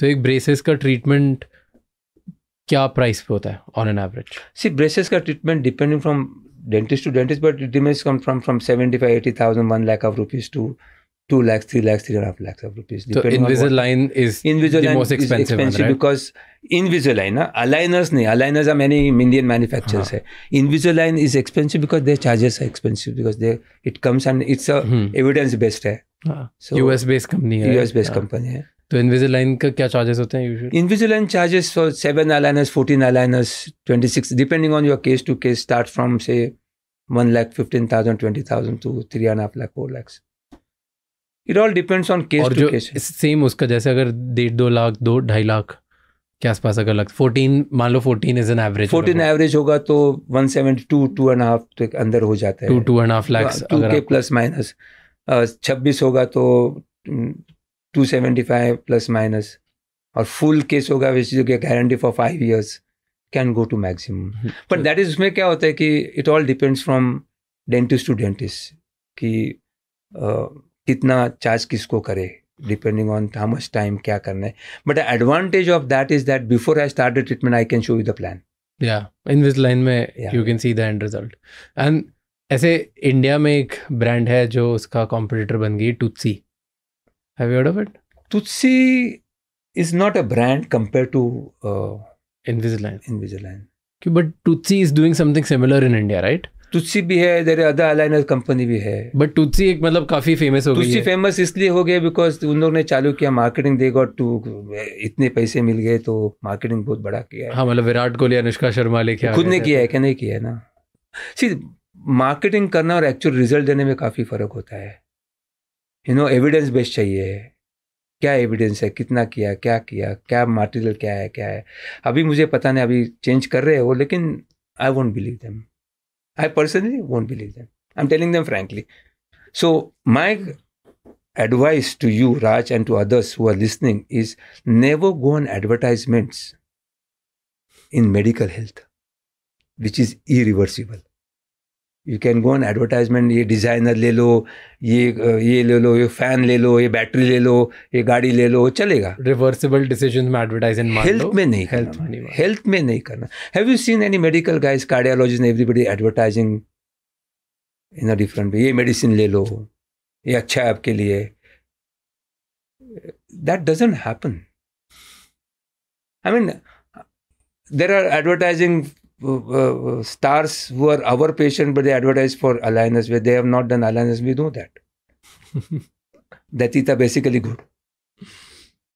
तो एक ब्रेसेस का ट्रीटमेंट क्या प्राइस पे होता है on an average C braces का treatment depending from dentist to dentist but damage come from from seventy five eighty thousand one lakh of rupees to two lakhs three lakhs three half lakhs of rupees line is Invisalign expensive because Invisalign ना aligners नहीं aligners are many Indian manufacture है Invisalign is expensive because they charges are expensive because they it comes and it's evidence based है US based company है US based company है तो Invisalign का क्या charges होते हैं usually Invisalign charges for seven aligners fourteen aligners twenty six depending on your case to case start from से one lakh fifteen thousand twenty thousand to three and half lakh four lakhs it all depends on case to case same उसका जैसे अगर डेढ़ दो लाख दो ढाई लाख के आसपास अगर लग फोर्टीन मान लो fourteen is an average fourteen average होगा तो one seventy two two and half के अंदर हो जाता है two two and half lakhs two के प्लस माइनस छब्बीस होगा तो two seventy five plus minus और फुल केस होगा which is guarantee for five years can go to maximum but that is उसमें क्या होता है कि it all depends from dentist to dentist कि कितना चार्ज किसको करे depending on how much time क्या करना है but advantage of that is that before I start the treatment I can show you the plan या इन विज लाइन में you can see the end result and ऐसे India में एक brand है जो उसका कॉम्पिटिटर बन गई Toothsi Have you heard of it? Tutsi is not a brand compared to uh, Invisalign. Invisalign. Okay, but Tutsi is doing something similar in India, right? तुस्सी भी है देर अदर अलाइनर कंपनी भी है but Tucci एक मतलब काफी famous हो तुस्सी famous इसलिए हो गया बिकॉज उन लोगों ने चालू किया मार्केटिंग दे गॉट टू इतने पैसे मिल गए तो मार्केटिंग बहुत बड़ा किया है हाँ मतलब विराट कोहली अनुष्का शर्मा लेके खुद ने किया है क्या नहीं किया है ना सी मार्केटिंग करना और एक्चुअल रिजल्ट देने में काफी फर्क होता है यू नो एविडेंस बेस्ड चाहिए क्या एविडेंस है कितना किया क्या किया क्या मटेरियल क्या है क्या है अभी मुझे पता नहीं अभी चेंज कर रहे हैं वो लेकिन I won't believe them I personally won't believe them I am telling them frankly so my to you Raj and to others who are listening is never go on advertisements in medical health which is irreversible you can go an advertisement ये designer ले लो ये ये ले लो ये fan ले लो ये बैटरी ले लो ये गाड़ी ले लो चलेगा रिवर्सिबल डिसीजन में एडवर्टाइजिंग हेल्थ में नहीं हेल्थ में हेल्थ में नहीं करना have you seen any medical guys cardiologist everybody advertising in a different ये मेडिसिन ले लो ये अच्छा है आपके लिए that doesn't happen I mean there are advertising Uh, uh, stars who are our patient, but they advertise for aligners where they have not done aligners. We know that. That's basically good.